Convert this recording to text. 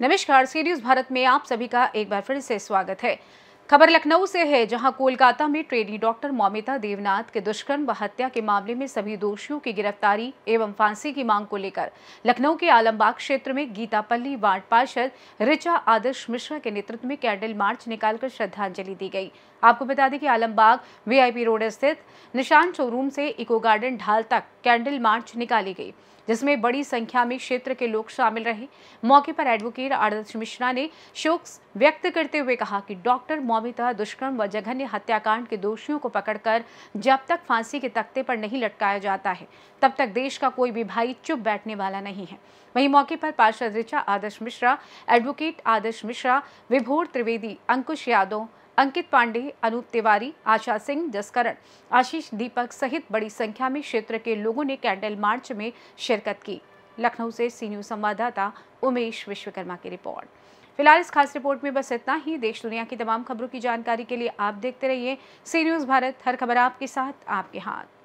नमस्कार सी न्यूज भारत में आप सभी का एक बार फिर से स्वागत है खबर लखनऊ से है जहां कोलकाता में ट्रेडी डॉक्टर मौमिता देवनाथ के दुष्कर्म व हत्या के मामले में सभी दोषियों की गिरफ्तारी एवं फांसी की मांग को लेकर लखनऊ के आलमबाग क्षेत्र में गीतापल्ली वार्ड पार्षद ऋचा आदर्श मिश्रा के नेतृत्व में कैंडल मार्च निकालकर श्रद्धांजलि दी गई आपको बता दें कि आलमबाग वीआईपी रोड स्थित निशान शोरूम से इको गार्डन ढाल तक कैंडल मार्च निकाली गई जिसमें बड़ी संख्या में क्षेत्र के लोग शामिल रहे मौके पर एडवोकेट आदर्श मिश्रा ने शोक व्यक्त करते हुए कहा कि डॉक्टर मुआवतः दुष्कर्म व जघन्य हत्याकांड के दोषियों को पकड़कर जब तक फांसी के तख्ते पर नहीं लटकाया जाता है तब तक देश का कोई भी भाई चुप बैठने वाला नहीं है वहीं मौके पर पार्षद ऋचा आदर्श मिश्रा एडवोकेट आदर्श मिश्रा विभोर त्रिवेदी अंकुश यादव अंकित पांडे अनूप तिवारी आशा सिंह जसकरण आशीष दीपक सहित बड़ी संख्या में क्षेत्र के लोगों ने कैंडल मार्च में शिरकत की लखनऊ से सी न्यूज संवाददाता उमेश विश्वकर्मा की रिपोर्ट फिलहाल इस खास रिपोर्ट में बस इतना ही देश दुनिया की तमाम खबरों की जानकारी के लिए आप देखते रहिए सी न्यूज़ भारत हर खबर आपके साथ आपके हाथ